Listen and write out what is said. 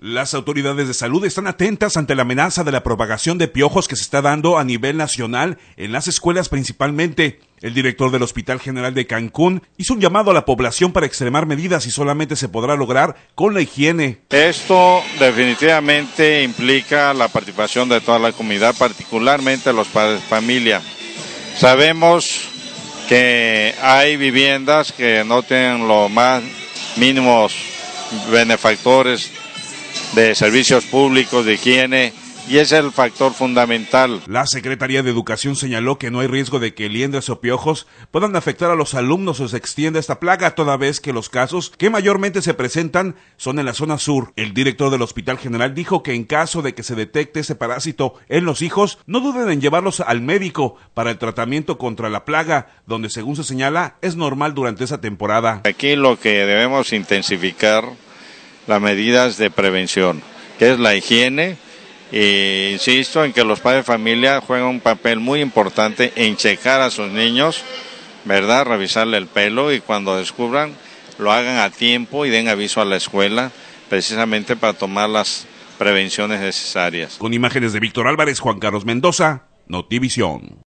Las autoridades de salud están atentas ante la amenaza de la propagación de piojos que se está dando a nivel nacional en las escuelas principalmente. El director del Hospital General de Cancún hizo un llamado a la población para extremar medidas y solamente se podrá lograr con la higiene. Esto definitivamente implica la participación de toda la comunidad, particularmente los padres de familia. Sabemos que hay viviendas que no tienen los más mínimos benefactores de servicios públicos, de higiene, y es el factor fundamental. La Secretaría de Educación señaló que no hay riesgo de que liendres o piojos puedan afectar a los alumnos o se extienda esta plaga, toda vez que los casos que mayormente se presentan son en la zona sur. El director del Hospital General dijo que en caso de que se detecte ese parásito en los hijos, no duden en llevarlos al médico para el tratamiento contra la plaga, donde según se señala es normal durante esa temporada. Aquí lo que debemos intensificar las medidas de prevención, que es la higiene. E insisto en que los padres de familia juegan un papel muy importante en checar a sus niños, ¿verdad? Revisarle el pelo y cuando descubran lo hagan a tiempo y den aviso a la escuela precisamente para tomar las prevenciones necesarias. Con imágenes de Víctor Álvarez, Juan Carlos Mendoza, Notivisión.